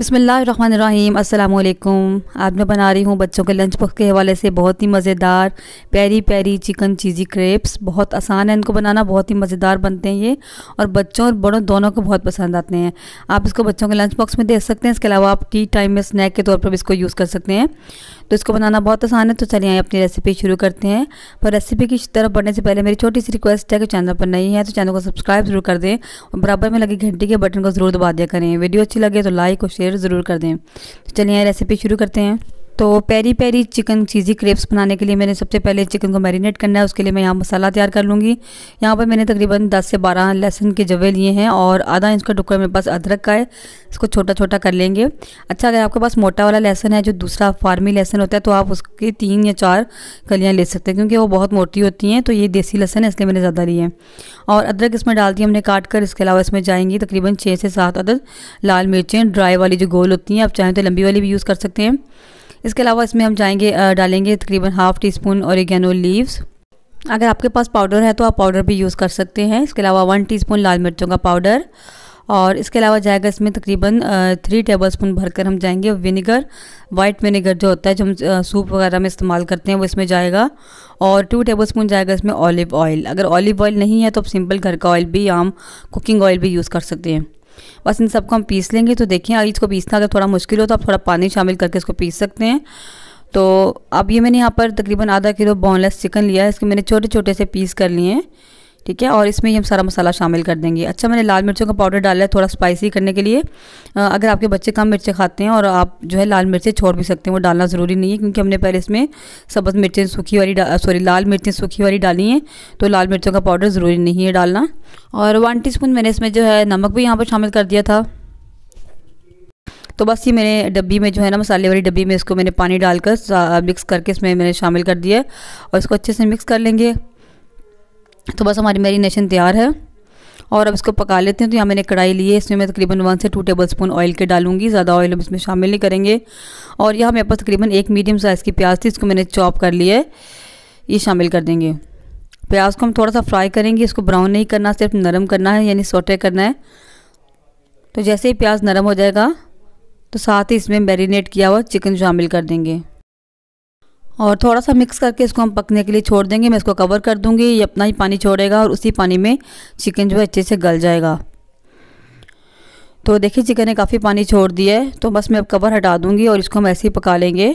बसमीम् अल्लाम आज मैं बना रही हूँ बच्चों के लंच बॉक्स के हवाले से बहुत ही मज़ेदार peri peri chicken cheesy crepes बहुत आसान है इनको बनाना बहुत ही मज़ेदार बनते हैं ये और बच्चों और बड़ों दोनों को बहुत पसंद आते हैं आप इसको बच्चों के लंच बॉक्स में दे सकते हैं इसके अलावा आप टी टाइम में स्नैक के तौर पर भी इसको यूज़ कर सकते हैं तो इसको बनाना बहुत आसान है तो चलिए आए अपनी रेसिपी शुरू करते हैं पर रेसिपी की तरफ बढ़ने से पहले मेरी छोटी सी रिक्वेस्ट है कि चैनल पर नहीं है तो चैनल को सब्सक्राइब जरूर कर दें और बराबर में लगी घंटी के बटन को ज़रूर दबा दिया करें वीडियो अच्छी लगे तो लाइक और शेयर शेयर ज़रूर कर दें तो चलिए रेसिपी शुरू करते हैं तो peri peri chicken cheesy crepes बनाने के लिए मैंने सबसे पहले चिकन को मैरिनेट करना है उसके लिए मैं यहाँ मसाला तैयार कर लूँगी यहाँ पर मैंने तकरीबन 10 से 12 लहसुन के जवे लिए हैं और आधा इंच का टुकड़ा मेरे पास अदरक का है इसको छोटा छोटा कर लेंगे अच्छा अगर आपके पास मोटा वाला लहसन है जो दूसरा फार्मी लहसन होता है तो आप उसकी तीन या चार कलियाँ ले सकते हैं क्योंकि वो बहुत मोटी होती हैं तो ये देसी लहसन है इसलिए मैंने ज़्यादा लिए हैं और अदरक इसमें डाल दिया हमने काट कर इसके अलावा इसमें जाएंगी तकरीबन छः से सात अदर लाल मिर्चें ड्राई वाली जो गोल होती हैं आप चाहें तो लंबी वाली भी यूज़ कर सकते हैं इसके अलावा इसमें हम जाएंगे डालेंगे तकरीबन हाफ़ टी स्पून और लीव्स अगर आपके पास पाउडर है तो आप पाउडर भी यूज़ कर सकते हैं इसके अलावा वन टी लाल मिर्चों का पाउडर और इसके अलावा जाएगा इसमें तकरीबन थ्री टेबल स्पून भरकर हम जाएंगे विनीगर वाइट विनीगर जो होता है जो हम सूप वगैरह में इस्तेमाल करते हैं वो इसमें जाएगा और टू टेबल स्पून जाएगा इसमें ऑलिव ऑयल अगर ऑलिव ऑयल नहीं है तो आप सिंपल घर का ऑयल भी आम कुकिंग ऑयल भी यूज़ कर सकते हैं बस इन सबको हम पीस लेंगे तो देखें अगर इसको पीसना अगर थोड़ा मुश्किल हो तो आप थोड़ा पानी शामिल करके इसको पीस सकते हैं तो अब ये मैंने यहाँ पर तकरीबन आधा किलो बोनलेस चिकन लिया है इसके मैंने छोटे छोटे से पीस कर लिए हैं ठीक है और इसमें ही हम सारा मसाला शामिल कर देंगे अच्छा मैंने लाल मिर्चों का पाउडर डाला है थोड़ा स्पाइसी करने के लिए अगर आपके बच्चे कम मिर्चें खाते हैं और आप जो है लाल मिर्चें छोड़ भी सकते हैं वो डालना ज़रूरी नहीं है क्योंकि हमने पहले इसमें सब्ज़ मिर्चें सूखी वाली सॉरी लाल मिर्चें सूखी वाली डाली हैं तो लाल मिर्चों का पाउडर ज़रूरी नहीं है डालना और वन टी मैंने इसमें जो है नमक भी यहाँ पर शामिल कर दिया था तो बस ये मैंने डब्बी में जो है ना मसाले वाली डब्बी में इसको मैंने पानी डालकर मिक्स करके इसमें मैंने शामिल कर दिया और इसको अच्छे से मिक्स कर लेंगे तो बस हमारी मेरीनेशन तैयार है और अब इसको पका लेते हैं तो यहाँ मैंने कढ़ाई ली है इसमें मैं तकरीबन वन से टू टेबल स्पून ऑयल के डालूंगी ज़्यादा ऑयल हम इसमें शामिल नहीं करेंगे और यहाँ मेरे पास तकरीबन एक मीडियम साइज़ की प्याज थी इसको मैंने चॉप कर लिया है ये शामिल कर देंगे प्याज को हम थोड़ा सा फ्राई करेंगे इसको ब्राउन नहीं करना सिर्फ नरम करना है यानी सोटे करना है तो जैसे ही प्याज नरम हो जाएगा तो साथ ही इसमें मेरीनेट किया हुआ चिकन शामिल कर देंगे और थोड़ा सा मिक्स करके इसको हम पकने के लिए छोड़ देंगे मैं इसको कवर कर दूंगी ये अपना ही पानी छोड़ेगा और उसी पानी में चिकन जो है अच्छे से गल जाएगा तो देखिए चिकन ने काफ़ी पानी छोड़ दिया है तो बस मैं अब कवर हटा दूँगी और इसको हम ऐसे ही पका लेंगे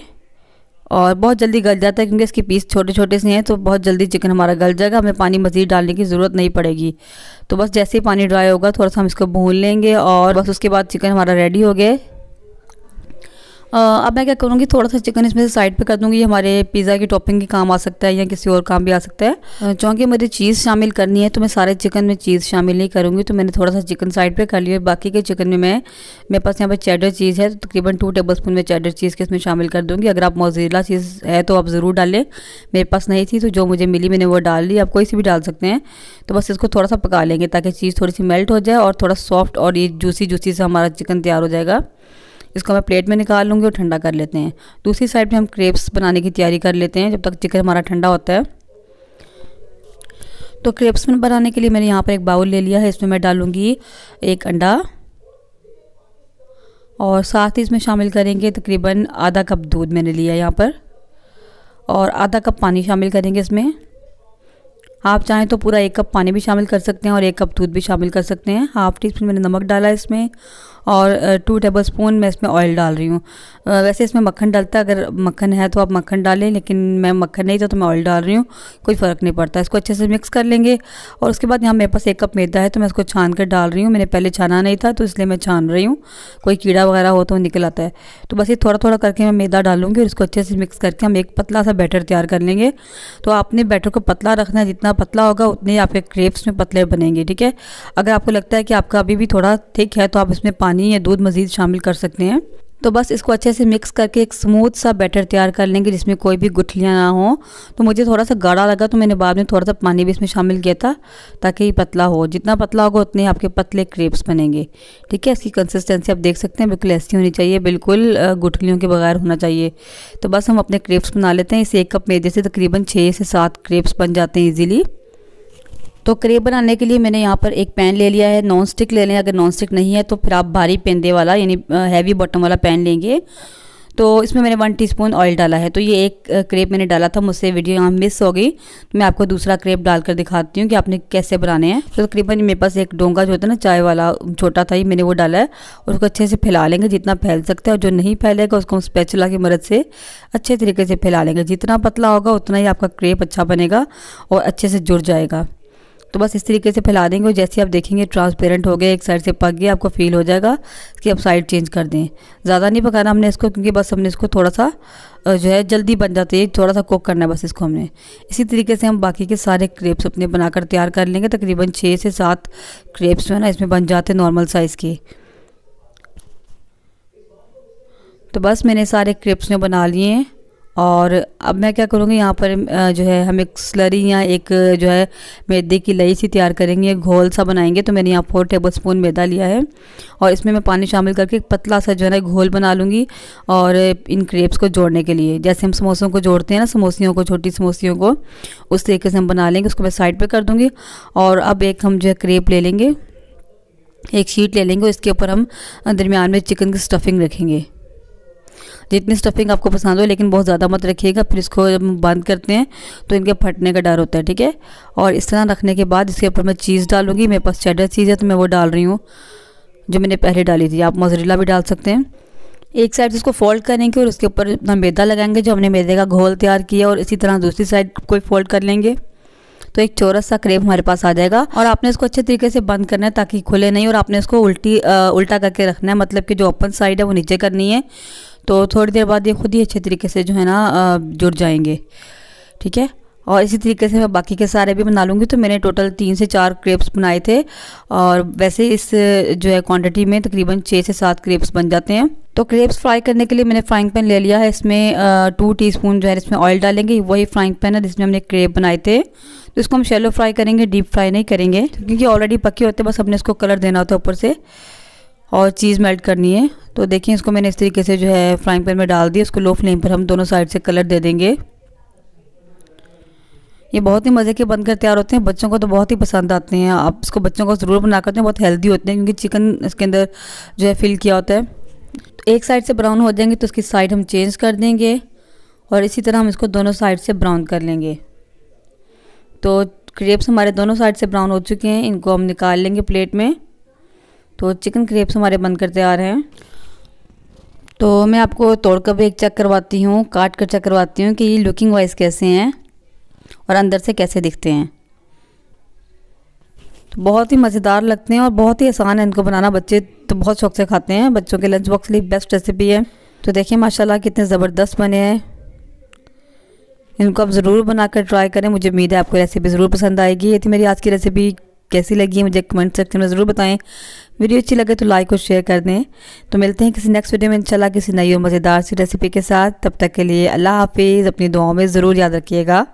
और बहुत जल्दी गल जाता है क्योंकि इसके पीस छोटे छोटे से हैं तो बहुत जल्दी चिकन हमारा गल जाएगा हमें पानी मज़ीद डालने की ज़रूरत नहीं पड़ेगी तो बस जैसे ही पानी ड्राई होगा थोड़ा सा हम इसको भून लेंगे और बस उसके बाद चिकन हमारा रेडी हो गया अब मैं क्या करूँगी थोड़ा सा चिकन इसमें से साइड पे कर दूँगी हमारे पिज़्ज़ा की टॉपिंग के काम आ सकता है या किसी और काम भी आ सकता है चूँकि मुझे चीज़ शामिल करनी है तो मैं सारे चिकन में चीज़ शामिल नहीं करूँगी तो मैंने थोड़ा सा चिकन साइड पर कर लिया बाकी के चिकन में मैं मेरे पास यहाँ पर चैडर चीज़ है तो तकरीबन टू टेबल स्पून में चैडर चीज़ के इसमें शामिल कर दूँगी अगर आप मोजीला चीज़ है तो आप ज़रूर डालें मेरे पास नहीं थी तो जो मुझे मिली मैंने वो डाल ली आप कोई सी भी डाल सकते हैं तो बस इसको थोड़ा सा पका लेंगे ताकि चीज़ थोड़ी सी मेल्ट हो जाए और थोड़ा सॉफ्ट और ये जूसी जूसी से हमारा चिकन तैयार हो जाएगा इसको मैं प्लेट में निकाल लूँगी और ठंडा कर लेते हैं दूसरी साइड पर हम क्रेप्स बनाने की तैयारी कर लेते हैं जब तक चिकन हमारा ठंडा होता है तो क्रेप्स में बनाने के लिए मैंने यहाँ पर एक बाउल ले लिया है इसमें मैं डालूँगी एक अंडा और साथ ही इसमें शामिल करेंगे तकरीबन आधा कप दूध मैंने लिया यहाँ पर और आधा कप पानी शामिल करेंगे इसमें आप चाहें तो पूरा एक कप पानी भी शामिल कर सकते हैं और एक कप दूध भी शामिल कर सकते हैं हाफ टी स्पून मैंने नमक डाला इसमें और टू टेबल स्पून मैं इसमें ऑयल डाल रही हूँ वैसे इसमें मक्खन डालता है अगर मक्खन है तो आप मक्खन डालें लेकिन मैं मक्खन नहीं था तो, तो मैं ऑयल डाल रही हूँ कोई फ़र्क नहीं पड़ता इसको अच्छे से मिक्स कर लेंगे और उसके बाद यहाँ मेरे पास एक कप मैदा है तो मैं इसको छान कर डाल रही हूँ मैंने पहले छाना नहीं था तो इसलिए मैं छान रही हूँ कोई कीड़ा वगैरह हो तो निकल आता है तो बस ये थोड़ा थोड़ा करके मैं मैदा डालूंगी और इसको अच्छे से मिक्स करके हम एक पतला सा बैटर तैयार कर लेंगे तो आपने बैटर को पतला रखना है जितना पतला होगा उतने आपके क्रेप्स में पतले बनेंगे ठीक है अगर आपको लगता है कि आपका अभी भी थोड़ा थिक है तो आप इसमें पानी पानी या दूध मज़ीद शामिल कर सकते हैं तो बस इसको अच्छे से मिक्स करके एक स्मूथ सा बैटर तैयार कर लेंगे जिसमें कोई भी गुठलियाँ ना हो तो मुझे थोड़ा सा गाढ़ा लगा तो मैंने बाद में थोड़ा सा पानी भी इसमें शामिल किया था ताकि ये पतला हो जितना पतला होगा उतने आपके पतले क्रेप्स बनेंगे ठीक है इसकी कंसिस्टेंसी आप देख सकते हैं बिल्कुल ऐसी होनी चाहिए बिल्कुल गुठलियों के बगैर होना चाहिए तो बस हम अपने क्रेप्स बना लेते हैं इसे एक कप मेदे से तकरीबन छः से सात क्रेप्स बन जाते हैं ईजिली तो क्रेप बनाने के लिए मैंने यहाँ पर एक पैन ले लिया है नॉन स्टिक ले लें अगर नॉन स्टिक नहीं है तो फिर आप भारी पेंदे वाला यानी हैवी बॉटम वाला पैन लेंगे तो इसमें मैंने वन टीस्पून ऑयल डाला है तो ये एक क्रेप मैंने डाला था मुझसे वीडियो यहाँ मिस हो गई तो मैं आपको दूसरा क्रेप डाल कर दिखाती हूँ कि आपने कैसे बनाने हैं तो तकरीबन मेरे पास एक डोंगा जो होता है ना चाय वाला छोटा था ये मैंने वो डाला है और उसको अच्छे से फैला लेंगे जितना फैल सकता है और जो नहीं फैलेगा उसको हम स्पेचला की मदद से अच्छे तरीके से फैला लेंगे जितना पतला होगा उतना ही आपका क्रेप अच्छा बनेगा और अच्छे से जुड़ जाएगा तो बस इस तरीके से फैला देंगे और जैसे आप देखेंगे ट्रांसपेरेंट हो गया एक साइड से पक गया आपको फील हो जाएगा कि आप साइड चेंज कर दें ज़्यादा नहीं पकाना हमने इसको क्योंकि बस हमने इसको थोड़ा सा जो है जल्दी बन जाती है थोड़ा सा कुक करना है बस इसको हमने इसी तरीके से हम बाकी के सारे क्रेप्स अपने बनाकर तैयार कर लेंगे तकरीबन छः से सात क्रेप्स जो है ना इसमें बन जाते हैं नॉर्मल साइज़ के तो बस मैंने सारे क्रिप्स में बना लिए हैं और अब मैं क्या करूँगी यहाँ पर जो है हम एक स्लरी या एक जो है मैदे की लई सी तैयार करेंगे एक घोल सा बनाएंगे तो मैंने यहाँ फोर टेबल स्पून मैदा लिया है और इसमें मैं पानी शामिल करके एक पतला सा जो है ना घोल बना लूँगी और इन क्रेप्स को जोड़ने के लिए जैसे हम समोसों को जोड़ते हैं ना समोसियों को छोटी समोसियों को उस तरीके से हम बना लेंगे उसको मैं साइड पर कर दूँगी और अब एक हम जो है क्रेप ले लेंगे एक शीट ले लेंगे इसके ऊपर हम दरमियान में चिकन की स्टफिंग रखेंगे जितनी स्टफिंग आपको पसंद हो लेकिन बहुत ज़्यादा मत रखिएगा फिर इसको जब बंद करते हैं तो इनके फटने का डर होता है ठीक है और इस तरह रखने के बाद इसके ऊपर मैं चीज़ डालूंगी मेरे पास चेडर चीज़ है तो मैं वो डाल रही हूँ जो मैंने पहले डाली थी आप मजरीला भी डाल सकते हैं एक साइड इसको फोल्ड करेंगे और उसके ऊपर अपना मैदा लगाएंगे जो हमने मैदे का घोल तैयार किया और इसी तरह दूसरी साइड को फोल्ड कर लेंगे तो एक चौरस सा क्रेप हमारे पास आ जाएगा और आपने इसको अच्छे तरीके से बंद करना है ताकि खुले नहीं और आपने इसको उल्टी आ, उल्टा करके रखना है मतलब कि जो ओपन साइड है वो नीचे करनी है तो थोड़ी देर बाद ये खुद ही अच्छे तरीके से जो है ना जुड़ जाएंगे ठीक है और इसी तरीके से मैं बाकी के सारे भी बना लूँगी तो मैंने टोटल तीन से चार क्रेप्स बनाए थे और वैसे इस जो है क्वांटिटी में तकरीबन छः से सात क्रेप्स बन जाते हैं तो क्रेप्स फ्राई करने के लिए मैंने फ्राइंग पैन ले लिया है इसमें टू टीस्पून जो है इसमें ऑयल डालेंगे वही फ्राइंग पैन है जिसमें हमने क्रेप बनाए थे तो इसको हम शेलो फ्राई करेंगे डीप फ्राई नहीं करेंगे क्योंकि ऑलरेडी पके होते बस हमने इसको कलर देना होता है ऊपर से और चीज़ मेल्ट करनी है तो देखिए इसको मैंने इस तरीके से जो है फ्राइंग पैन में डाल दिया इसको लो फ्लेम पर हम दोनों साइड से कलर दे देंगे ये बहुत ही मज़े के बनकर तैयार होते हैं बच्चों को तो बहुत ही पसंद आते हैं आप इसको बच्चों को ज़रूर बना करते हैं बहुत हेल्दी होते हैं क्योंकि चिकन इसके अंदर जो है फिल किया होता है तो एक साइड से ब्राउन हो जाएंगे तो उसकी साइड हम चेंज कर देंगे और इसी तरह हम इसको दोनों साइड से ब्राउन कर लेंगे तो क्रेप्स हमारे दोनों साइड से ब्राउन हो चुके हैं इनको हम निकाल लेंगे प्लेट में तो चिकन क्रेप्स हमारे बनकर तैयार हैं तो मैं आपको तोड़कर भी एक चेक करवाती हूँ काट कर चेक करवाती हूँ कि ये लुकिंग वाइज कैसे हैं और अंदर से कैसे दिखते हैं तो बहुत ही मज़ेदार लगते हैं और बहुत ही आसान है इनको बनाना बच्चे तो बहुत शौक से खाते हैं बच्चों के लंच बॉक्स लिए बेस्ट रेसिपी है तो देखिए माशाल्लाह कितने ज़बरदस्त बने हैं इनको आप ज़रूर बनाकर ट्राई करें मुझे उम्मीद है आपको रेसिपी ज़रूर पसंद आएगी ये थी मेरी आज की रेसिपी कैसी लगी मुझे कमेंट सेक्शन में ज़रूर बताएं वीडियो अच्छी लगे तो लाइक और शेयर कर दें तो मिलते हैं किसी नेक्स्ट वीडियो में इंशाल्लाह किसी नई और मज़ेदार सी रेसिपी के साथ तब तक के लिए अल्लाह हाफिज़ अपनी दुआओं में ज़रूर याद रखिएगा